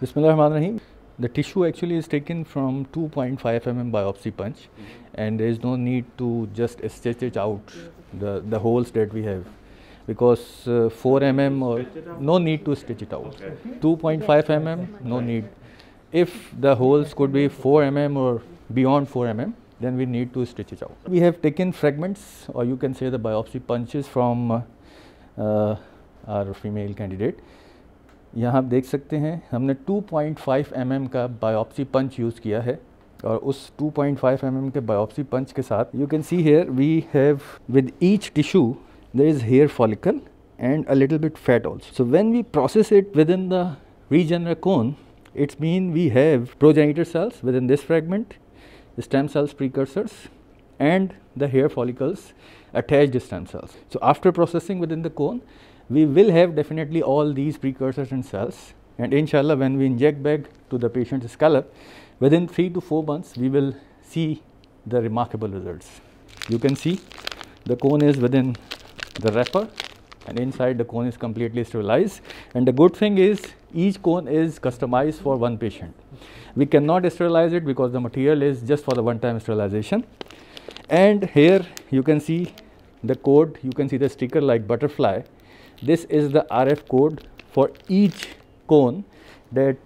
Bismillahirrahmanirrahim. The tissue actually is taken from 2.5 mm biopsy punch mm -hmm. and there is no need to just stretch out the, the holes that we have because uh, 4 mm or no need to stretch it out. Okay. Mm-hmm. 2.5 mm, no need. If the holes could be 4 mm or beyond 4 mm, then we need to stretch it out. We have taken fragments or you can say the biopsy punches from uh, our female candidate यहाँ आप देख सकते हैं हमने 2.5 point mm का biopsy punch use किया है और उस 2.5 पॉइंट mm के बायोप्सी पंच के साथ you can see hair we have with each tissue the is hair follicle and a little bit fat also so when we process it within the Rigeneracon it's mean we have progenitor cells within this fragment stem cells precursors and the hair follicles attach stem sales so after processing within the cone we will have definitely all these precursors and cells and inshallah when we inject back to the patient's scalp within 3 to 4 months we will see the remarkable results. You can see the cone is within the wrapper and inside the cone is completely sterilized and the good thing is each cone is customized for one patient. We cannot sterilize it because the material is just for the one time sterilization and here you can see the code you can see the sticker like butterfly this is the RF code for each cone that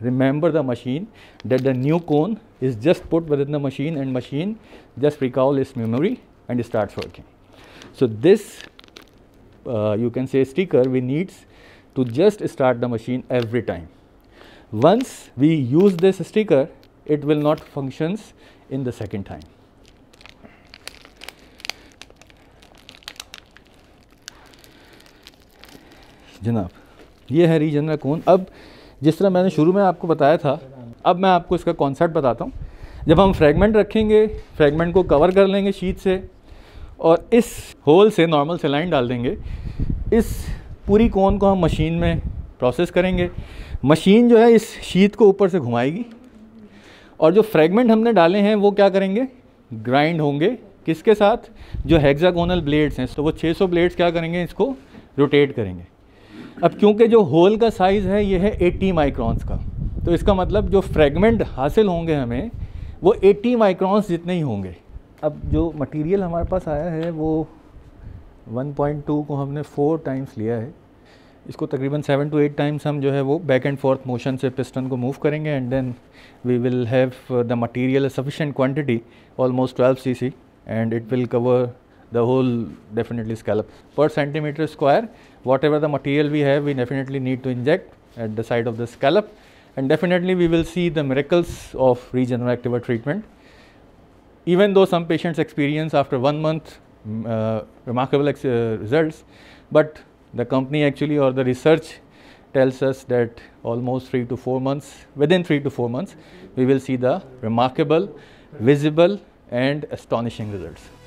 remember the machine that the new cone is just put within the machine and machine just recall its memory and it starts working. So this uh, you can say sticker we needs to just start the machine every time. Once we use this sticker it will not functions in the second time. जनाब ये है reason कौन अब जिस तरह मैंने शुरू में आपको बताया था अब मैं आपको इसका कॉन्सेप्ट बताता हूँ जब हम फ्रेगमेंट रखेंगे फ्रेगमेंट को कवर कर लेंगे शीट से और इस होल से नॉर्मल लाइन डाल देंगे इस पूरी कोन को हम मशीन में प्रोसेस करेंगे मशीन जो है इस शीत को ऊपर से घुमाएगी और जो फ्रेगमेंट हमने डाले हैं वो क्या करेंगे ग्राइंड होंगे किसके साथ जो हेक्सागोनल ब्लेड्स हैं तो वो 600 ब्लेड्स क्या करेंगे इसको रोटेट करेंगे अब क्योंकि जो होल का साइज़ है ये है 80 माइक्रॉन्स का तो इसका मतलब जो फ्रेगमेंट हासिल होंगे हमें वो 80 माइक्रॉन्स जितने ही होंगे अब जो मटेरियल हमारे पास आया है वो 1.2 को हमने फोर टाइम्स लिया है इसको तकरीबन सेवन टू एट टाइम्स हम जो है वो बैक एंड फोर्थ मोशन से पिस्टन को मूव करेंगे and then we will have the material sufficient quantity almost C C and it will cover the whole definitely scallop. Per centimeter square, whatever the material we have, we definitely need to inject at the side of the scallop and definitely we will see the miracles of regenerative treatment. Even though some patients experience after one month mm, uh, remarkable uh, results, but the company actually or the research tells us that almost 3 to 4 months, within 3 to 4 months, we will see the remarkable, visible and astonishing results.